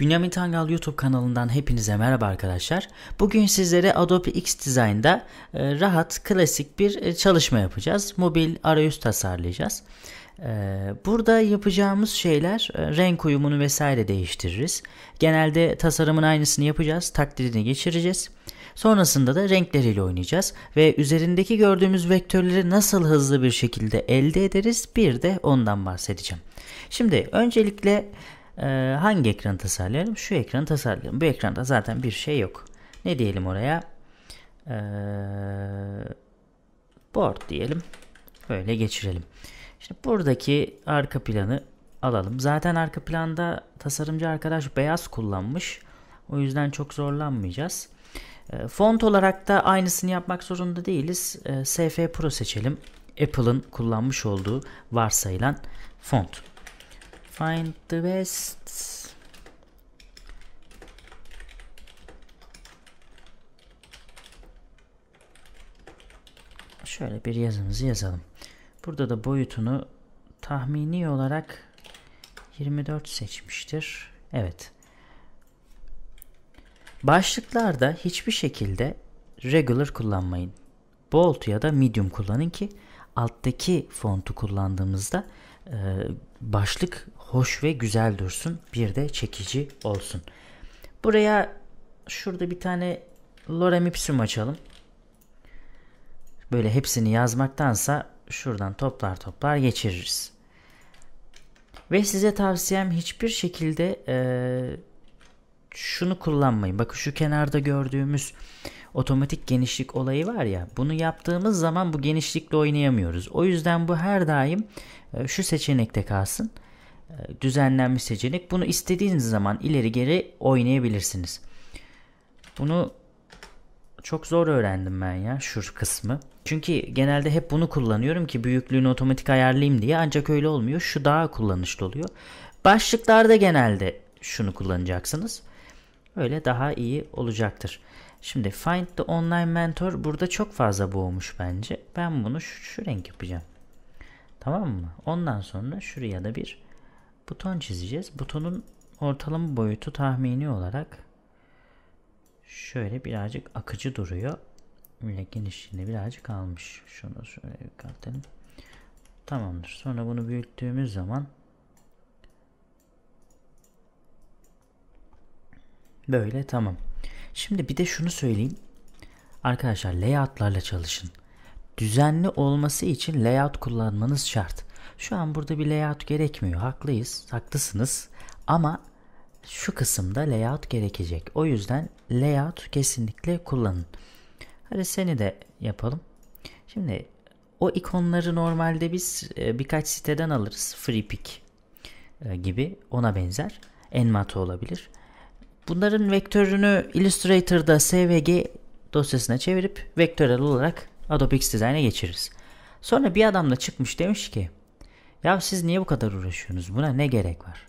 Bünyamin Tangal YouTube kanalından hepinize merhaba arkadaşlar. Bugün sizlere Adobe X Design'da e, rahat, klasik bir e, çalışma yapacağız. Mobil arayüz tasarlayacağız. E, burada yapacağımız şeyler renk uyumunu vesaire değiştiririz. Genelde tasarımın aynısını yapacağız, taklidini geçireceğiz. Sonrasında da renkleriyle oynayacağız ve üzerindeki gördüğümüz vektörleri nasıl hızlı bir şekilde elde ederiz bir de ondan bahsedeceğim. Şimdi öncelikle e, hangi ekranı tasarlayalım? Şu ekranı tasarlayalım. Bu ekranda zaten bir şey yok. Ne diyelim oraya? E, board diyelim. Böyle geçirelim. Şimdi buradaki arka planı alalım. Zaten arka planda tasarımcı arkadaş beyaz kullanmış. O yüzden çok zorlanmayacağız. E, font olarak da aynısını yapmak zorunda değiliz. E, SF Pro seçelim. Apple'ın kullanmış olduğu varsayılan font. Find the best. Şöyle bir yazımızı yazalım. Burada da boyutunu tahmini olarak 24 seçmiştir. Evet. Başlıklarda hiçbir şekilde regular kullanmayın. Bold ya da medium kullanın ki alttaki fontu kullandığımızda ee, başlık hoş ve güzel dursun. Bir de çekici olsun. Buraya şurada bir tane lorem ipsum açalım. Böyle hepsini yazmaktansa şuradan toplar toplar geçiririz. Ve size tavsiyem hiçbir şekilde e, şunu kullanmayın. Bakın şu kenarda gördüğümüz otomatik genişlik olayı var ya bunu yaptığımız zaman bu genişlikle oynayamıyoruz. O yüzden bu her daim e, şu seçenekte kalsın. E, düzenlenmiş seçenek. Bunu istediğiniz zaman ileri geri oynayabilirsiniz. Bunu çok zor öğrendim ben ya şu kısmı. Çünkü genelde hep bunu kullanıyorum ki büyüklüğünü otomatik ayarlayayım diye ancak öyle olmuyor. Şu daha kullanışlı oluyor. Başlıklarda genelde şunu kullanacaksınız. Öyle daha iyi olacaktır. Şimdi find the online mentor burada çok fazla boğmuş bence. Ben bunu şu, şu renk yapacağım. Tamam mı? Ondan sonra şuraya da bir buton çizeceğiz. Butonun ortalama boyutu tahmini olarak şöyle birazcık akıcı duruyor. Böyle genişliğini birazcık almış. Şunu şöyle yükseltelim. Tamamdır. Sonra bunu büyüttüğümüz zaman böyle tamam. Şimdi bir de şunu söyleyeyim. Arkadaşlar layoutlarla çalışın. Düzenli olması için layout kullanmanız şart. Şu an burada bir layout gerekmiyor. Haklıyız, haklısınız. Ama şu kısımda layout gerekecek. O yüzden layout kesinlikle kullanın. Hadi seni de yapalım. Şimdi o ikonları normalde biz e, birkaç siteden alırız. Free e, gibi ona benzer. Envato olabilir. Bunların vektörünü Illustrator'da SVG dosyasına çevirip vektörel olarak Adobe X Design'e geçiririz. Sonra bir adam da çıkmış demiş ki ya siz niye bu kadar uğraşıyorsunuz? Buna ne gerek var?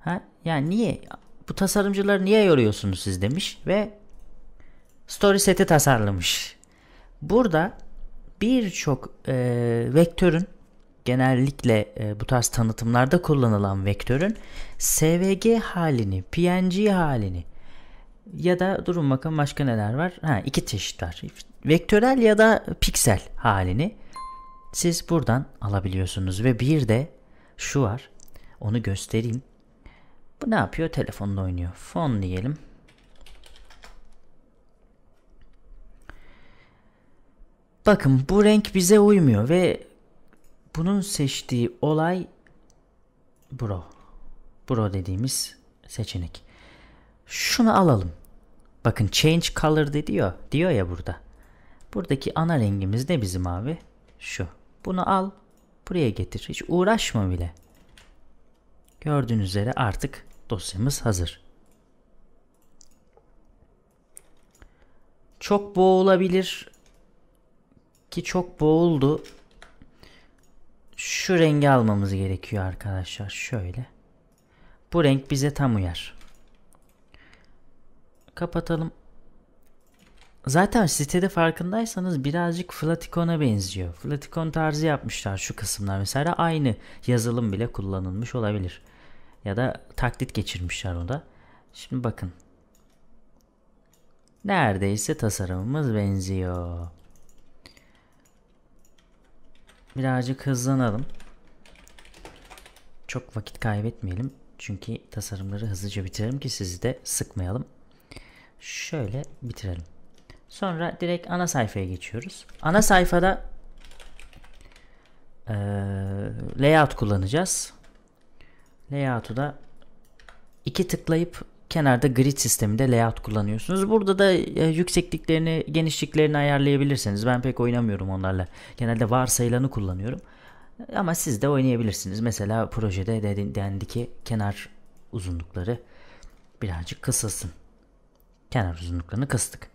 Ha? Yani niye? Bu tasarımcıları niye yoruyorsunuz siz demiş ve story seti tasarlamış. Burada birçok e, vektörün genellikle e, bu tarz tanıtımlarda kullanılan vektörün SVG halini, PNG halini ya da durun bakın başka neler var. Ha, iki çeşit var. Vektörel ya da piksel halini siz buradan alabiliyorsunuz ve bir de şu var. Onu göstereyim. Bu ne yapıyor? Telefonla oynuyor. Fon diyelim. Bakın bu renk bize uymuyor ve bunun seçtiği olay bro. Bro dediğimiz seçenek. Şunu alalım. Bakın change color de diyor. Diyor ya burada. Buradaki ana rengimiz ne bizim abi? Şu. Bunu al. Buraya getir. Hiç uğraşma bile. Gördüğünüz üzere artık dosyamız hazır. Çok boğulabilir ki çok boğuldu şu rengi almamız gerekiyor arkadaşlar. Şöyle. Bu renk bize tam uyar. Kapatalım. Zaten sitede farkındaysanız birazcık Flaticon'a benziyor. Flaticon tarzı yapmışlar şu kısımlar mesela aynı yazılım bile kullanılmış olabilir. Ya da taklit geçirmişler onda. Şimdi bakın. Neredeyse tasarımımız benziyor. Birazcık hızlanalım. Çok vakit kaybetmeyelim. Çünkü tasarımları hızlıca bitirelim ki sizi de sıkmayalım. Şöyle bitirelim. Sonra direkt ana sayfaya geçiyoruz. Ana sayfada e, layout kullanacağız. Layout'u da iki tıklayıp kenarda grid sisteminde layout kullanıyorsunuz. Burada da e, yüksekliklerini, genişliklerini ayarlayabilirsiniz. Ben pek oynamıyorum onlarla. Genelde varsayılanı kullanıyorum. Ama siz de oynayabilirsiniz. Mesela projede dendi ki kenar uzunlukları birazcık kısılsın. Kenar uzunluklarını kıstık.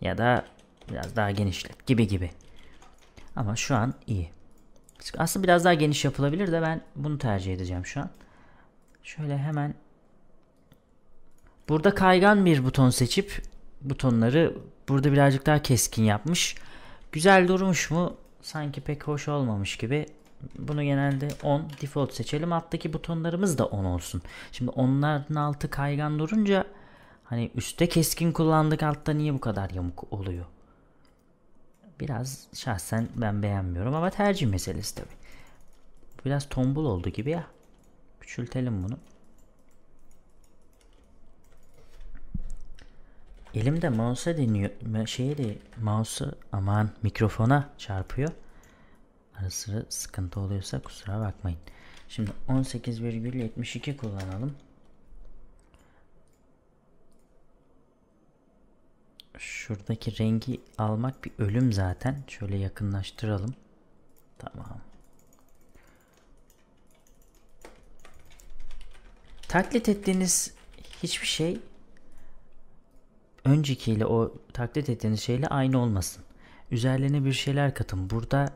Ya da biraz daha genişlet gibi gibi. Ama şu an iyi. Aslında biraz daha geniş yapılabilir de ben bunu tercih edeceğim şu an. Şöyle hemen Burada kaygan bir buton seçip butonları burada birazcık daha keskin yapmış. Güzel durmuş mu? Sanki pek hoş olmamış gibi. Bunu genelde 10 default seçelim. Alttaki butonlarımız da 10 olsun. Şimdi onların altı kaygan durunca hani üstte keskin kullandık altta niye bu kadar yamuk oluyor? Biraz şahsen ben beğenmiyorum ama tercih meselesi tabi. Biraz tombul oldu gibi ya. Küçültelim bunu. Elimde mouse'a deniyor. Şeye de mouse'u aman mikrofona çarpıyor. Ara sıra sıkıntı oluyorsa kusura bakmayın. Şimdi 18,72 kullanalım. Şuradaki rengi almak bir ölüm zaten. Şöyle yakınlaştıralım. Tamam. Taklit ettiğiniz hiçbir şey öncekiyle o taklit ettiğiniz şeyle aynı olmasın. Üzerlerine bir şeyler katın. Burada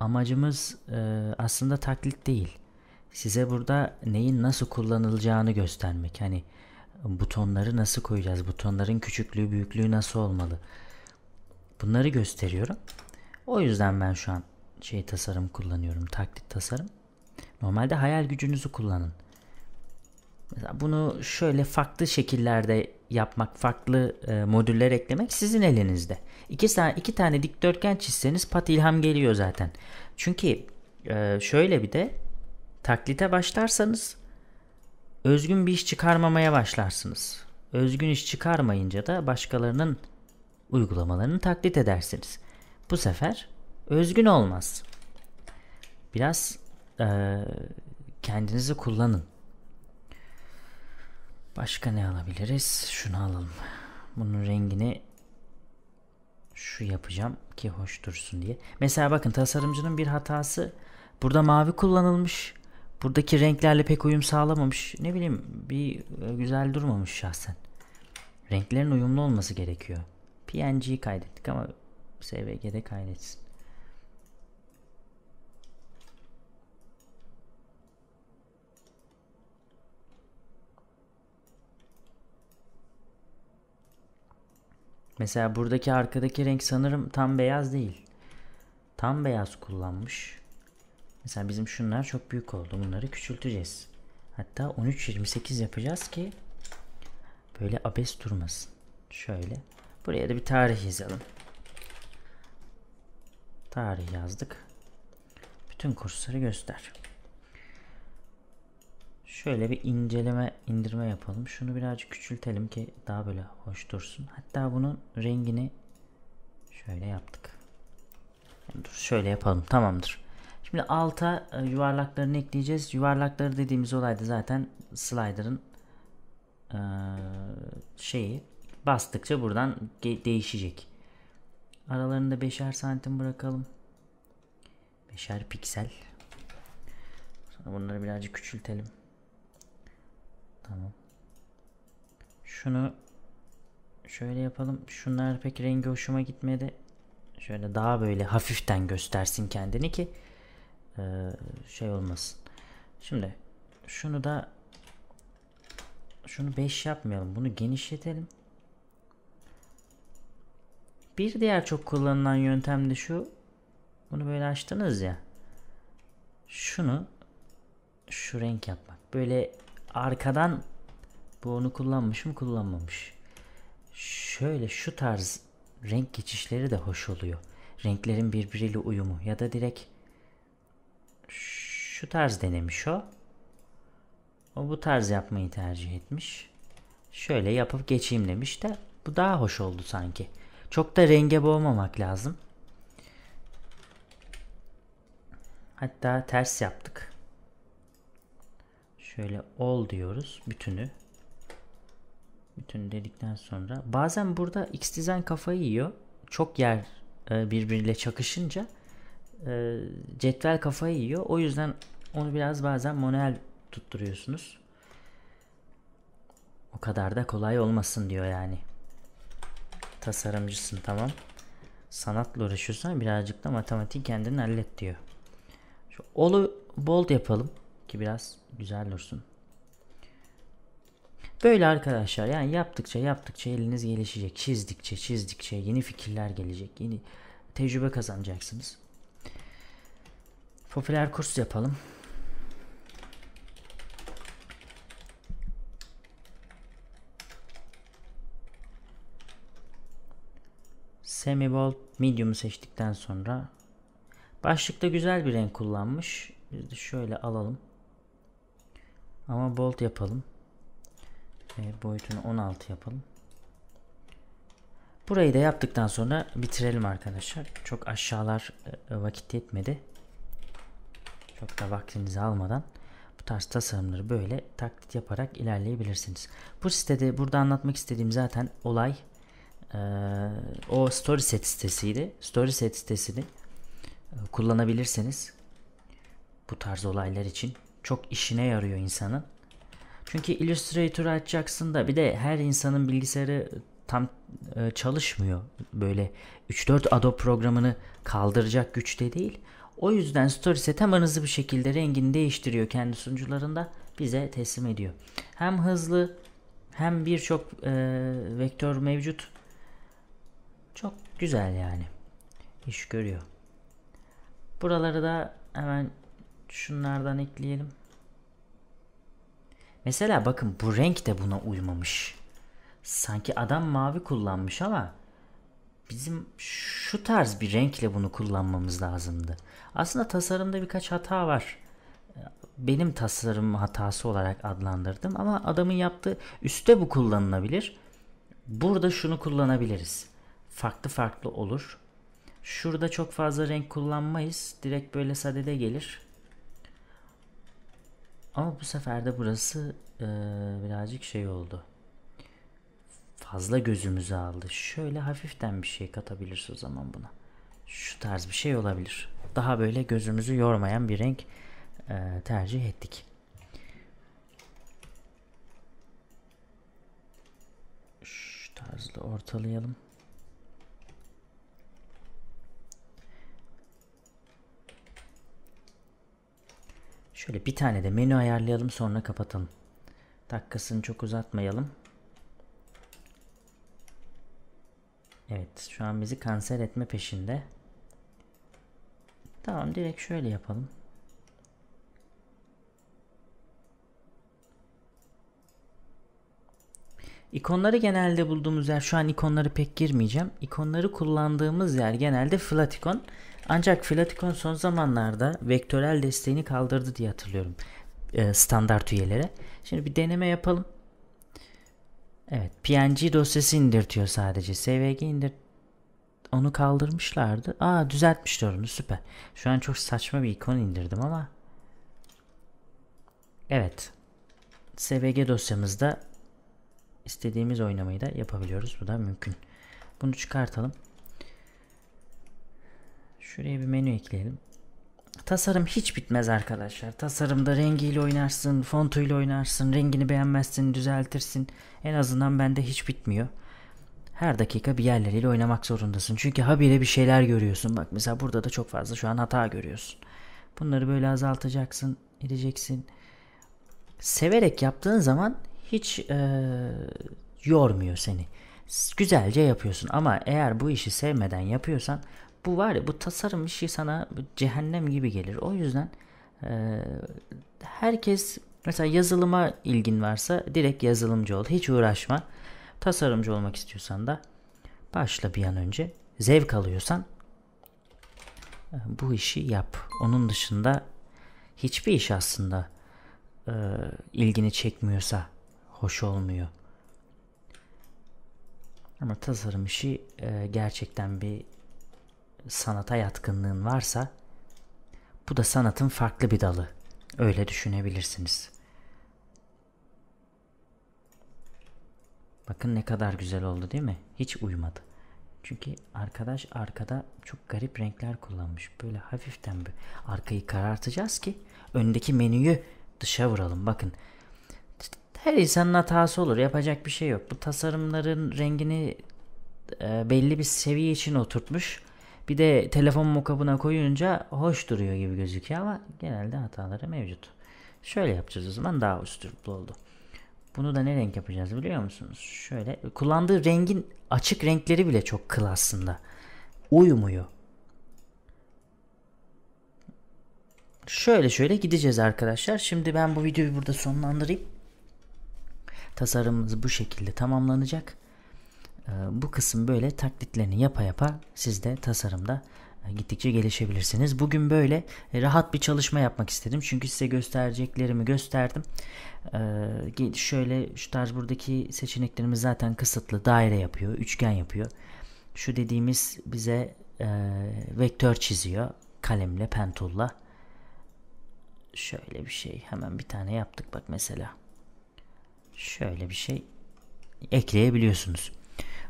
amacımız e, aslında taklit değil. Size burada neyin nasıl kullanılacağını göstermek. Hani butonları nasıl koyacağız? Butonların küçüklüğü, büyüklüğü nasıl olmalı? Bunları gösteriyorum. O yüzden ben şu an şey tasarım kullanıyorum. Taklit tasarım. Normalde hayal gücünüzü kullanın. Mesela bunu şöyle farklı şekillerde yapmak, farklı e, modüller eklemek sizin elinizde. İki, tane, iki tane dikdörtgen çizseniz pat ilham geliyor zaten. Çünkü e, şöyle bir de taklite başlarsanız özgün bir iş çıkarmamaya başlarsınız. Özgün iş çıkarmayınca da başkalarının uygulamalarını taklit edersiniz. Bu sefer özgün olmaz. Biraz e, kendinizi kullanın. Başka ne alabiliriz? Şunu alalım. Bunun rengini şu yapacağım ki hoş dursun diye. Mesela bakın tasarımcının bir hatası. Burada mavi kullanılmış. Buradaki renklerle pek uyum sağlamamış. Ne bileyim bir e, güzel durmamış şahsen. Renklerin uyumlu olması gerekiyor. PNG'yi kaydettik ama SVG'de kaydetsin. Mesela buradaki arkadaki renk sanırım tam beyaz değil. Tam beyaz kullanmış. Mesela bizim şunlar çok büyük oldu. Bunları küçülteceğiz. Hatta 13-28 yapacağız ki böyle abes durmasın. Şöyle. Buraya da bir tarih yazalım. Tarih yazdık. Bütün kursları göster. Şöyle bir inceleme indirme yapalım. Şunu birazcık küçültelim ki daha böyle hoş dursun. Hatta bunun rengini şöyle yaptık. Dur şöyle yapalım tamamdır. Şimdi alta e, yuvarlaklarını ekleyeceğiz. Yuvarlakları dediğimiz olayda zaten slider'ın e, şeyi bastıkça buradan değişecek. Aralarında 5'er santim bırakalım. 5'er piksel. Sonra bunları birazcık küçültelim. Tamam. Şunu şöyle yapalım. Şunlar pek rengi hoşuma gitmedi. Şöyle daha böyle hafiften göstersin kendini ki e, şey olmasın. Şimdi şunu da şunu 5 yapmayalım. Bunu genişletelim. Bir diğer çok kullanılan yöntem de şu. Bunu böyle açtınız ya. Şunu şu renk yapmak. Böyle arkadan bu onu kullanmış mı kullanmamış. Şöyle şu tarz renk geçişleri de hoş oluyor. Renklerin birbiriyle uyumu ya da direkt şu tarz denemiş o. O bu tarz yapmayı tercih etmiş. Şöyle yapıp geçeyim demiş de bu daha hoş oldu sanki. Çok da renge boğmamak lazım. Hatta ters yaptık. Şöyle ol diyoruz bütünü. Bütün dedikten sonra bazen burada X Design kafayı yiyor. Çok yer e, birbiriyle çakışınca e, cetvel kafayı yiyor. O yüzden onu biraz bazen manuel tutturuyorsunuz. O kadar da kolay olmasın diyor yani. Tasarımcısın tamam. Sanatla uğraşıyorsan birazcık da matematik kendini hallet diyor. Şu olu bold yapalım ki biraz güzel dursun. Böyle arkadaşlar yani yaptıkça yaptıkça eliniz gelişecek. Çizdikçe çizdikçe yeni fikirler gelecek. Yeni tecrübe kazanacaksınız. Popüler kurs yapalım. Semi Bold medium'u seçtikten sonra başlıkta güzel bir renk kullanmış. Biz de şöyle alalım. Ama bolt yapalım. E, boyutunu 16 yapalım. Burayı da yaptıktan sonra bitirelim arkadaşlar. Çok aşağılar e, vakit yetmedi. Çok da vaktinizi almadan bu tarz tasarımları böyle taklit yaparak ilerleyebilirsiniz. Bu sitede burada anlatmak istediğim zaten olay e, o story set sitesiydi. Story set sitesini e, kullanabilirsiniz. Bu tarz olaylar için çok işine yarıyor insanın. Çünkü Illustrator açacaksın da bir de her insanın bilgisayarı tam e, çalışmıyor. Böyle 3-4 Adobe programını kaldıracak güçte değil. O yüzden Storyset hemen hızlı bir şekilde rengini değiştiriyor kendi sunucularında bize teslim ediyor. Hem hızlı hem birçok e, vektör mevcut. Çok güzel yani. İş görüyor. Buraları da hemen Şunlardan ekleyelim. Mesela bakın bu renk de buna uymamış. Sanki adam mavi kullanmış ama bizim şu tarz bir renkle bunu kullanmamız lazımdı. Aslında tasarımda birkaç hata var. Benim tasarım hatası olarak adlandırdım ama adamın yaptığı üstte bu kullanılabilir. Burada şunu kullanabiliriz. Farklı farklı olur. Şurada çok fazla renk kullanmayız. Direkt böyle sadede gelir. Ama bu sefer de burası e, birazcık şey oldu. Fazla gözümüzü aldı. Şöyle hafiften bir şey katabiliriz o zaman buna. Şu tarz bir şey olabilir. Daha böyle gözümüzü yormayan bir renk e, tercih ettik. Şu tarzda ortalayalım. Şöyle bir tane de menü ayarlayalım sonra kapatalım. Dakikasını çok uzatmayalım. Evet şu an bizi kanser etme peşinde. Tamam direkt şöyle yapalım. İkonları genelde bulduğumuz yer şu an ikonları pek girmeyeceğim. İkonları kullandığımız yer genelde flat ikon. Ancak Flaticon son zamanlarda vektörel desteğini kaldırdı diye hatırlıyorum e, standart üyelere. Şimdi bir deneme yapalım. Evet PNG dosyası indirtiyor sadece. SVG indir onu kaldırmışlardı. Aa düzeltmişler onu süper. Şu an çok saçma bir ikon indirdim ama. Evet. SVG dosyamızda istediğimiz oynamayı da yapabiliyoruz. Bu da mümkün. Bunu çıkartalım. Şuraya bir menü ekleyelim. Tasarım hiç bitmez arkadaşlar. Tasarımda rengiyle oynarsın, fontuyla oynarsın, rengini beğenmezsin, düzeltirsin. En azından bende hiç bitmiyor. Her dakika bir yerleriyle oynamak zorundasın. Çünkü habire bir şeyler görüyorsun. Bak mesela burada da çok fazla şu an hata görüyorsun. Bunları böyle azaltacaksın, edeceksin. Severek yaptığın zaman hiç ee, yormuyor seni. Güzelce yapıyorsun ama eğer bu işi sevmeden yapıyorsan bu var ya bu tasarım işi sana cehennem gibi gelir. O yüzden e, herkes mesela yazılıma ilgin varsa direkt yazılımcı ol. Hiç uğraşma. Tasarımcı olmak istiyorsan da başla bir an önce. Zevk alıyorsan bu işi yap. Onun dışında hiçbir iş aslında e, ilgini çekmiyorsa hoş olmuyor. Ama tasarım işi e, gerçekten bir sanata yatkınlığın varsa bu da sanatın farklı bir dalı. Öyle düşünebilirsiniz. Bakın ne kadar güzel oldu değil mi? Hiç uymadı. Çünkü arkadaş arkada çok garip renkler kullanmış. Böyle hafiften bir arkayı karartacağız ki öndeki menüyü dışa vuralım. Bakın her insanın hatası olur. Yapacak bir şey yok. Bu tasarımların rengini e, belli bir seviye için oturtmuş. Bir de telefon mockup'ına koyunca hoş duruyor gibi gözüküyor ama genelde hataları mevcut. Şöyle yapacağız o zaman daha üstürplü oldu. Bunu da ne renk yapacağız biliyor musunuz? Şöyle kullandığı rengin açık renkleri bile çok kıl aslında. Uyumuyor. Şöyle şöyle gideceğiz arkadaşlar. Şimdi ben bu videoyu burada sonlandırayım. Tasarımımız bu şekilde tamamlanacak. Ee, bu kısım böyle taklitlerini yapa yapa siz de tasarımda e, gittikçe gelişebilirsiniz. Bugün böyle e, rahat bir çalışma yapmak istedim. Çünkü size göstereceklerimi gösterdim. Ee, şöyle şu tarz buradaki seçeneklerimiz zaten kısıtlı. Daire yapıyor, üçgen yapıyor. Şu dediğimiz bize e, vektör çiziyor. Kalemle, pentulla. Şöyle bir şey. Hemen bir tane yaptık bak mesela. Şöyle bir şey ekleyebiliyorsunuz.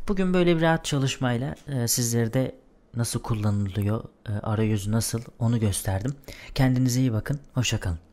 Bugün böyle bir rahat çalışmayla e, sizlere de nasıl kullanılıyor, e, arayüzü nasıl onu gösterdim. Kendinize iyi bakın, hoşçakalın.